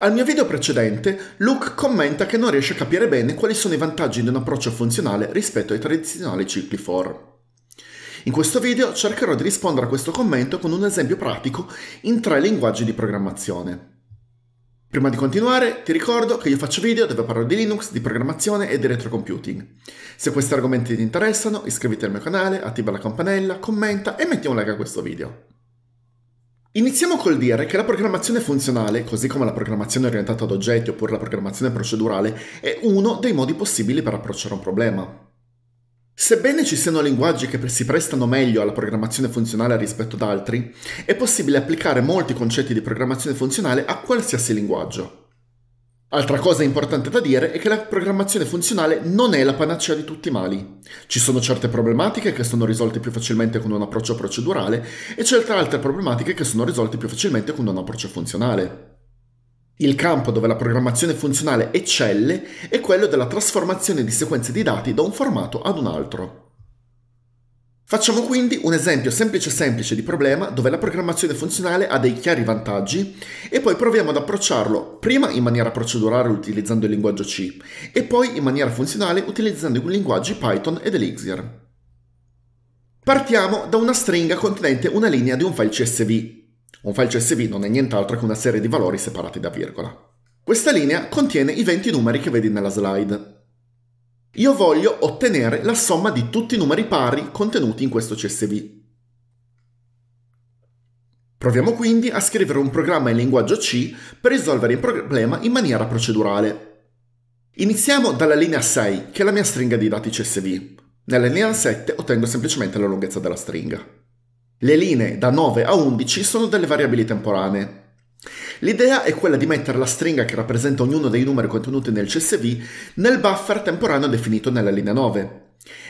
Al mio video precedente, Luke commenta che non riesce a capire bene quali sono i vantaggi di un approccio funzionale rispetto ai tradizionali cicli for. In questo video cercherò di rispondere a questo commento con un esempio pratico in tre linguaggi di programmazione. Prima di continuare, ti ricordo che io faccio video dove parlo di Linux, di programmazione e di retrocomputing. Se questi argomenti ti interessano, iscriviti al mio canale, attiva la campanella, commenta e metti un like a questo video. Iniziamo col dire che la programmazione funzionale, così come la programmazione orientata ad oggetti oppure la programmazione procedurale, è uno dei modi possibili per approcciare un problema. Sebbene ci siano linguaggi che si prestano meglio alla programmazione funzionale rispetto ad altri, è possibile applicare molti concetti di programmazione funzionale a qualsiasi linguaggio. Altra cosa importante da dire è che la programmazione funzionale non è la panacea di tutti i mali. Ci sono certe problematiche che sono risolte più facilmente con un approccio procedurale e certe altre problematiche che sono risolte più facilmente con un approccio funzionale. Il campo dove la programmazione funzionale eccelle è quello della trasformazione di sequenze di dati da un formato ad un altro. Facciamo quindi un esempio semplice semplice di problema dove la programmazione funzionale ha dei chiari vantaggi e poi proviamo ad approcciarlo prima in maniera procedurale utilizzando il linguaggio C e poi in maniera funzionale utilizzando i linguaggi Python ed Elixir. Partiamo da una stringa contenente una linea di un file CSV. Un file CSV non è nient'altro che una serie di valori separati da virgola. Questa linea contiene i 20 numeri che vedi nella slide. Io voglio ottenere la somma di tutti i numeri pari contenuti in questo CSV. Proviamo quindi a scrivere un programma in linguaggio C per risolvere il problema in maniera procedurale. Iniziamo dalla linea 6, che è la mia stringa di dati CSV. Nella linea 7 ottengo semplicemente la lunghezza della stringa. Le linee da 9 a 11 sono delle variabili temporanee. L'idea è quella di mettere la stringa che rappresenta ognuno dei numeri contenuti nel CSV nel buffer temporaneo definito nella linea 9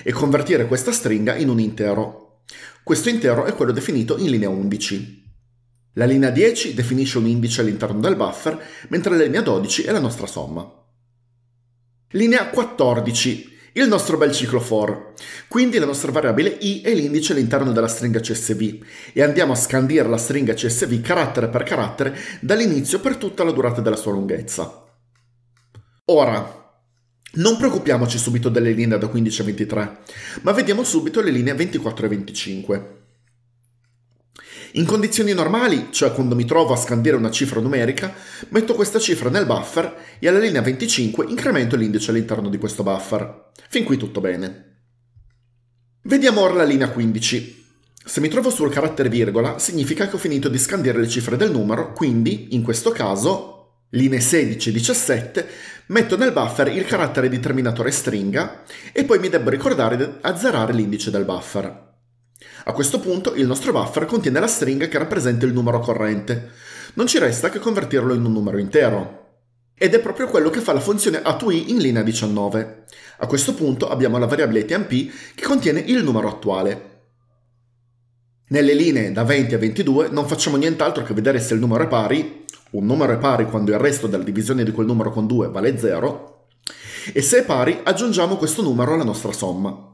e convertire questa stringa in un intero. Questo intero è quello definito in linea 11. La linea 10 definisce un indice all'interno del buffer, mentre la linea 12 è la nostra somma. Linea 14 il nostro bel ciclo for, quindi la nostra variabile i è l'indice all'interno della stringa csv e andiamo a scandire la stringa csv carattere per carattere dall'inizio per tutta la durata della sua lunghezza. Ora, non preoccupiamoci subito delle linee da 15 a 23, ma vediamo subito le linee 24 e 25. In condizioni normali, cioè quando mi trovo a scandire una cifra numerica, metto questa cifra nel buffer e alla linea 25 incremento l'indice all'interno di questo buffer. Fin qui tutto bene. Vediamo ora la linea 15. Se mi trovo sul carattere virgola, significa che ho finito di scandire le cifre del numero, quindi, in questo caso, linee 16 e 17, metto nel buffer il carattere determinatore stringa e poi mi devo ricordare di azzerare l'indice del buffer. A questo punto il nostro buffer contiene la stringa che rappresenta il numero corrente. Non ci resta che convertirlo in un numero intero. Ed è proprio quello che fa la funzione atui in linea 19. A questo punto abbiamo la variabile tmp che contiene il numero attuale. Nelle linee da 20 a 22 non facciamo nient'altro che vedere se il numero è pari, un numero è pari quando il resto della divisione di quel numero con 2 vale 0, e se è pari aggiungiamo questo numero alla nostra somma.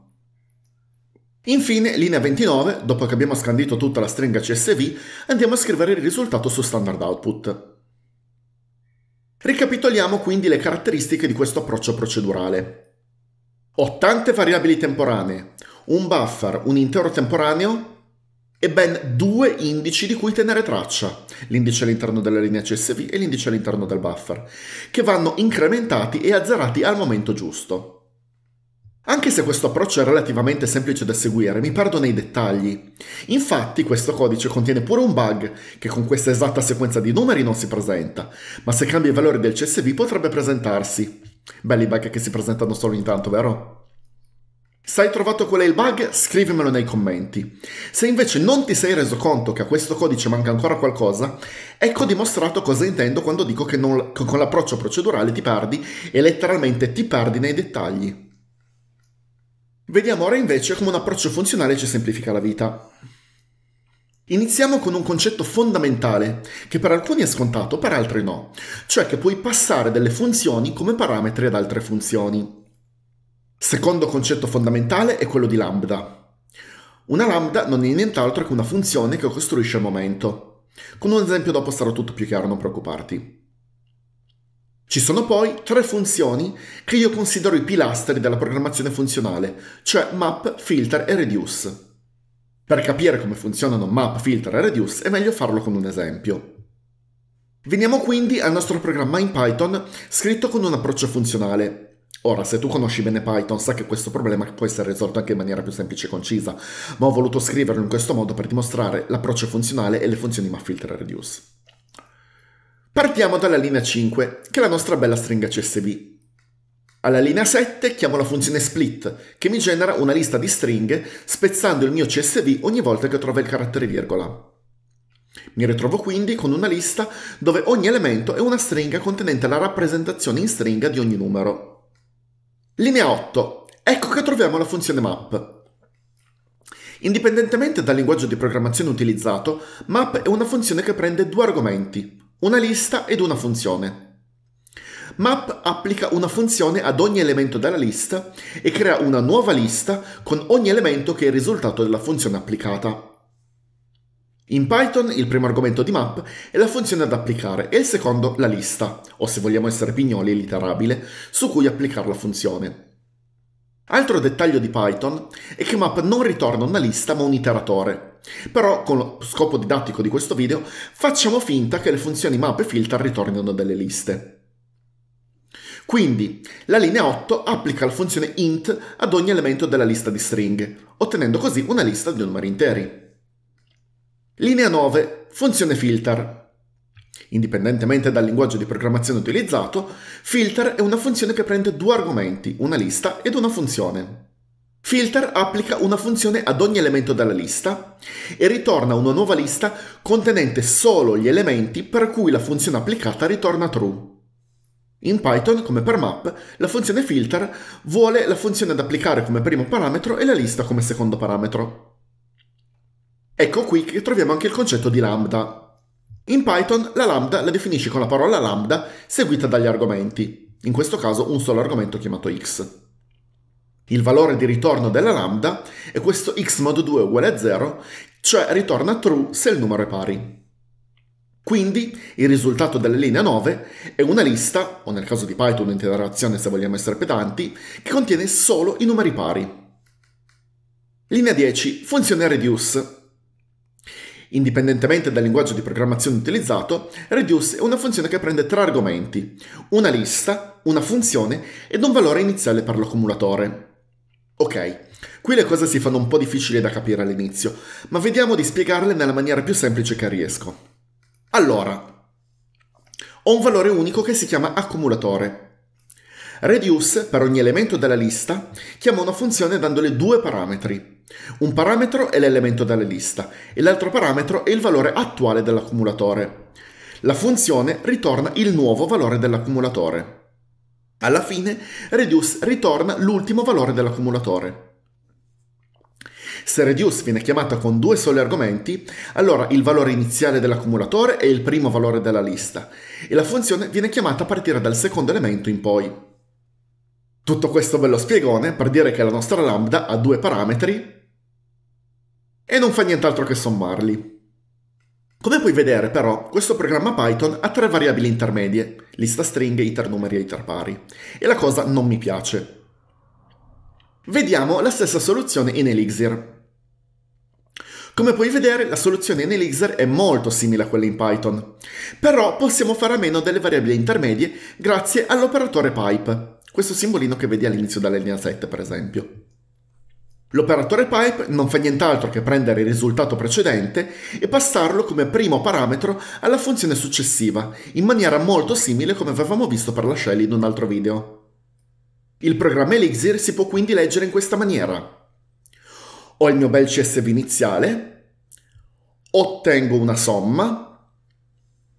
Infine, linea 29, dopo che abbiamo scandito tutta la stringa CSV, andiamo a scrivere il risultato su standard output. Ricapitoliamo quindi le caratteristiche di questo approccio procedurale. Ho tante variabili temporanee, un buffer, un intero temporaneo e ben due indici di cui tenere traccia, l'indice all'interno della linea CSV e l'indice all'interno del buffer, che vanno incrementati e azzerati al momento giusto. Anche se questo approccio è relativamente semplice da seguire, mi perdo nei dettagli. Infatti questo codice contiene pure un bug che con questa esatta sequenza di numeri non si presenta, ma se cambia i valori del CSV potrebbe presentarsi. Belli bug che si presentano solo ogni tanto, vero? Se hai trovato qual è il bug, scrivimelo nei commenti. Se invece non ti sei reso conto che a questo codice manca ancora qualcosa, ecco dimostrato cosa intendo quando dico che non, con l'approccio procedurale ti perdi e letteralmente ti perdi nei dettagli. Vediamo ora invece come un approccio funzionale ci semplifica la vita. Iniziamo con un concetto fondamentale, che per alcuni è scontato, per altri no, cioè che puoi passare delle funzioni come parametri ad altre funzioni. Secondo concetto fondamentale è quello di lambda. Una lambda non è nient'altro che una funzione che costruisce al momento. Con un esempio dopo sarà tutto più chiaro, non preoccuparti. Ci sono poi tre funzioni che io considero i pilastri della programmazione funzionale, cioè map, filter e reduce. Per capire come funzionano map, filter e reduce è meglio farlo con un esempio. Veniamo quindi al nostro programma in Python scritto con un approccio funzionale, Ora, se tu conosci bene Python, sa che questo problema può essere risolto anche in maniera più semplice e concisa, ma ho voluto scriverlo in questo modo per dimostrare l'approccio funzionale e le funzioni map filter e reduce. Partiamo dalla linea 5, che è la nostra bella stringa CSV. Alla linea 7 chiamo la funzione split, che mi genera una lista di stringhe spezzando il mio CSV ogni volta che trova il carattere virgola. Mi ritrovo quindi con una lista dove ogni elemento è una stringa contenente la rappresentazione in stringa di ogni numero. Linea 8. Ecco che troviamo la funzione map. Indipendentemente dal linguaggio di programmazione utilizzato, map è una funzione che prende due argomenti, una lista ed una funzione. Map applica una funzione ad ogni elemento della lista e crea una nuova lista con ogni elemento che è il risultato della funzione applicata. In Python il primo argomento di map è la funzione ad applicare e il secondo la lista, o se vogliamo essere pignoli l'iterabile, su cui applicare la funzione. Altro dettaglio di Python è che map non ritorna una lista ma un iteratore, però con lo scopo didattico di questo video facciamo finta che le funzioni map e filter ritornino delle liste. Quindi la linea 8 applica la funzione int ad ogni elemento della lista di stringhe, ottenendo così una lista di numeri interi. Linea 9. Funzione filter. Indipendentemente dal linguaggio di programmazione utilizzato, filter è una funzione che prende due argomenti, una lista ed una funzione. Filter applica una funzione ad ogni elemento della lista e ritorna una nuova lista contenente solo gli elementi per cui la funzione applicata ritorna true. In Python, come per map, la funzione filter vuole la funzione da applicare come primo parametro e la lista come secondo parametro. Ecco qui che troviamo anche il concetto di lambda. In Python la lambda la definisci con la parola lambda seguita dagli argomenti, in questo caso un solo argomento chiamato x il valore di ritorno della lambda e questo x mod 2 uguale a 0, cioè ritorna true se il numero è pari. Quindi il risultato della linea 9 è una lista, o nel caso di Python un'interazione se vogliamo essere pedanti, che contiene solo i numeri pari. Linea 10. Funzione reduce. Indipendentemente dal linguaggio di programmazione utilizzato, reduce è una funzione che prende tre argomenti, una lista, una funzione ed un valore iniziale per l'accumulatore. Ok, qui le cose si fanno un po' difficili da capire all'inizio, ma vediamo di spiegarle nella maniera più semplice che riesco. Allora, ho un valore unico che si chiama accumulatore. Reduce, per ogni elemento della lista, chiama una funzione dandole due parametri. Un parametro è l'elemento della lista e l'altro parametro è il valore attuale dell'accumulatore. La funzione ritorna il nuovo valore dell'accumulatore. Alla fine Reduce ritorna l'ultimo valore dell'accumulatore. Se Reduce viene chiamata con due soli argomenti, allora il valore iniziale dell'accumulatore è il primo valore della lista e la funzione viene chiamata a partire dal secondo elemento in poi. Tutto questo bello spiegone per dire che la nostra lambda ha due parametri e non fa nient'altro che sommarli. Come puoi vedere però, questo programma Python ha tre variabili intermedie, lista stringhe, internumeri e interpari, e la cosa non mi piace. Vediamo la stessa soluzione in Elixir. Come puoi vedere, la soluzione in Elixir è molto simile a quella in Python, però possiamo fare a meno delle variabili intermedie grazie all'operatore pipe, questo simbolino che vedi all'inizio della linea 7 per esempio. L'operatore pipe non fa nient'altro che prendere il risultato precedente e passarlo come primo parametro alla funzione successiva, in maniera molto simile come avevamo visto per la shell in un altro video. Il programma Elixir si può quindi leggere in questa maniera. Ho il mio bel CSV iniziale, ottengo una somma,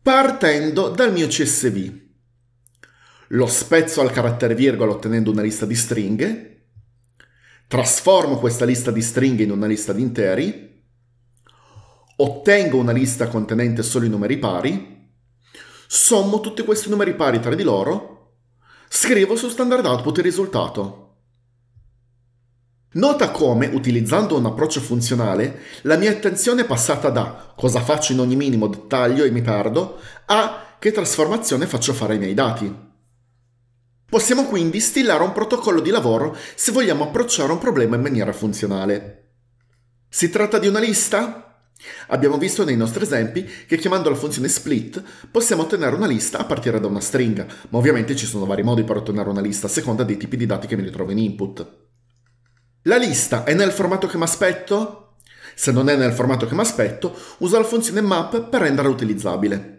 partendo dal mio CSV. Lo spezzo al carattere virgola ottenendo una lista di stringhe, trasformo questa lista di stringhe in una lista di interi, ottengo una lista contenente solo i numeri pari, sommo tutti questi numeri pari tra di loro, scrivo su standard output il risultato. Nota come, utilizzando un approccio funzionale, la mia attenzione è passata da cosa faccio in ogni minimo dettaglio e mi perdo a che trasformazione faccio fare ai miei dati. Possiamo quindi stilare un protocollo di lavoro se vogliamo approcciare un problema in maniera funzionale. Si tratta di una lista? Abbiamo visto nei nostri esempi che chiamando la funzione split possiamo ottenere una lista a partire da una stringa, ma ovviamente ci sono vari modi per ottenere una lista a seconda dei tipi di dati che mi ritrovo in input. La lista è nel formato che mi aspetto? Se non è nel formato che mi aspetto, uso la funzione map per renderla utilizzabile.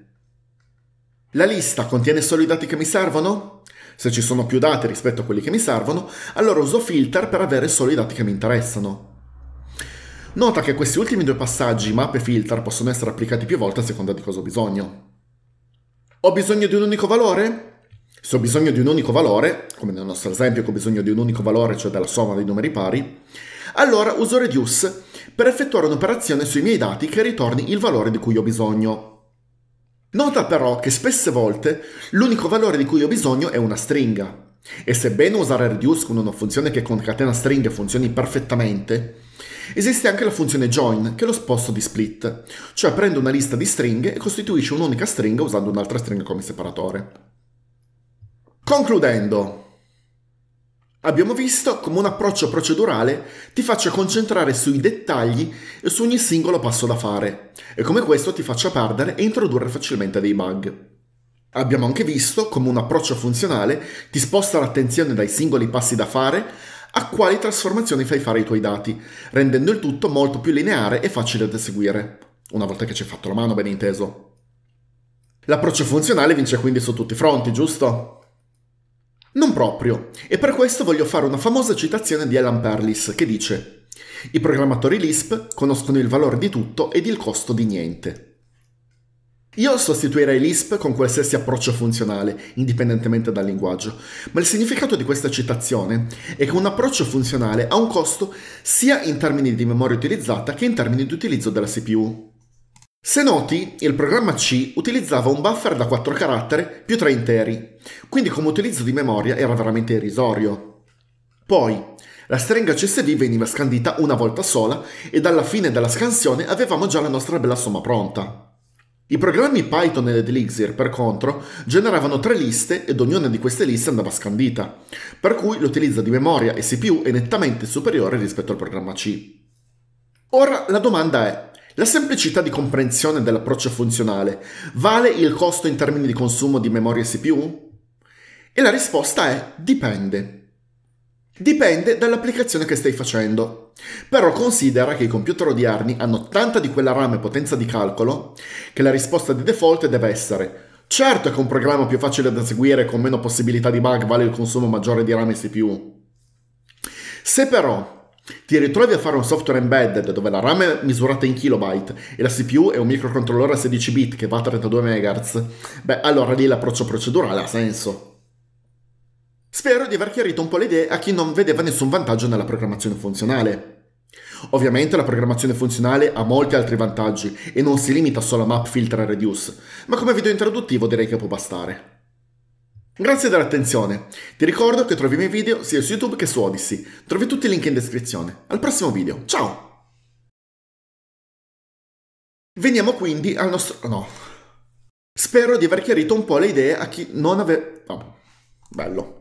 La lista contiene solo i dati che mi servono? se ci sono più dati rispetto a quelli che mi servono, allora uso filter per avere solo i dati che mi interessano. Nota che questi ultimi due passaggi, map e filter, possono essere applicati più volte a seconda di cosa ho bisogno. Ho bisogno di un unico valore? Se ho bisogno di un unico valore, come nel nostro esempio che ho bisogno di un unico valore, cioè della somma dei numeri pari, allora uso reduce per effettuare un'operazione sui miei dati che ritorni il valore di cui ho bisogno. Nota però che spesse volte l'unico valore di cui ho bisogno è una stringa. E sebbene usare reduce con una funzione che concatena stringhe funzioni perfettamente, esiste anche la funzione join che è lo sposto di split, cioè prende una lista di stringhe e costituisce un'unica stringa usando un'altra stringa come separatore. Concludendo, Abbiamo visto come un approccio procedurale ti faccia concentrare sui dettagli e su ogni singolo passo da fare, e come questo ti faccia perdere e introdurre facilmente dei bug. Abbiamo anche visto come un approccio funzionale ti sposta l'attenzione dai singoli passi da fare a quali trasformazioni fai fare i tuoi dati, rendendo il tutto molto più lineare e facile da seguire, una volta che ci hai fatto la mano, ben inteso. L'approccio funzionale vince quindi su tutti i fronti, giusto? Non proprio, e per questo voglio fare una famosa citazione di Alan Perlis che dice i programmatori Lisp conoscono il valore di tutto ed il costo di niente. Io sostituirei Lisp con qualsiasi approccio funzionale, indipendentemente dal linguaggio, ma il significato di questa citazione è che un approccio funzionale ha un costo sia in termini di memoria utilizzata che in termini di utilizzo della CPU. Se noti, il programma C utilizzava un buffer da 4 caratteri più 3 interi, quindi come utilizzo di memoria era veramente irrisorio. Poi, la stringa CSD veniva scandita una volta sola e alla fine della scansione avevamo già la nostra bella somma pronta. I programmi Python ed Elixir, per contro, generavano tre liste ed ognuna di queste liste andava scandita, per cui l'utilizzo di memoria e CPU è nettamente superiore rispetto al programma C. Ora la domanda è, la semplicità di comprensione dell'approccio funzionale vale il costo in termini di consumo di memoria e CPU? E la risposta è dipende. Dipende dall'applicazione che stai facendo. Però considera che i computer odierni hanno tanta di quella RAM e potenza di calcolo che la risposta di default deve essere Certo che un programma più facile da seguire con meno possibilità di bug vale il consumo maggiore di RAM e CPU. Se però ti ritrovi a fare un software embedded dove la RAM è misurata in kilobyte e la CPU è un microcontrollore a 16 bit che va a 32 MHz, beh allora lì l'approccio procedurale ha senso. Spero di aver chiarito un po' le idee a chi non vedeva nessun vantaggio nella programmazione funzionale. Ovviamente la programmazione funzionale ha molti altri vantaggi e non si limita solo a map, filter e reduce, ma come video introduttivo direi che può bastare. Grazie dell'attenzione. Ti ricordo che trovi i miei video sia su YouTube che su Odyssey. Trovi tutti i link in descrizione. Al prossimo video. Ciao! Veniamo quindi al nostro... no. Spero di aver chiarito un po' le idee a chi non aveva... Oh, bello.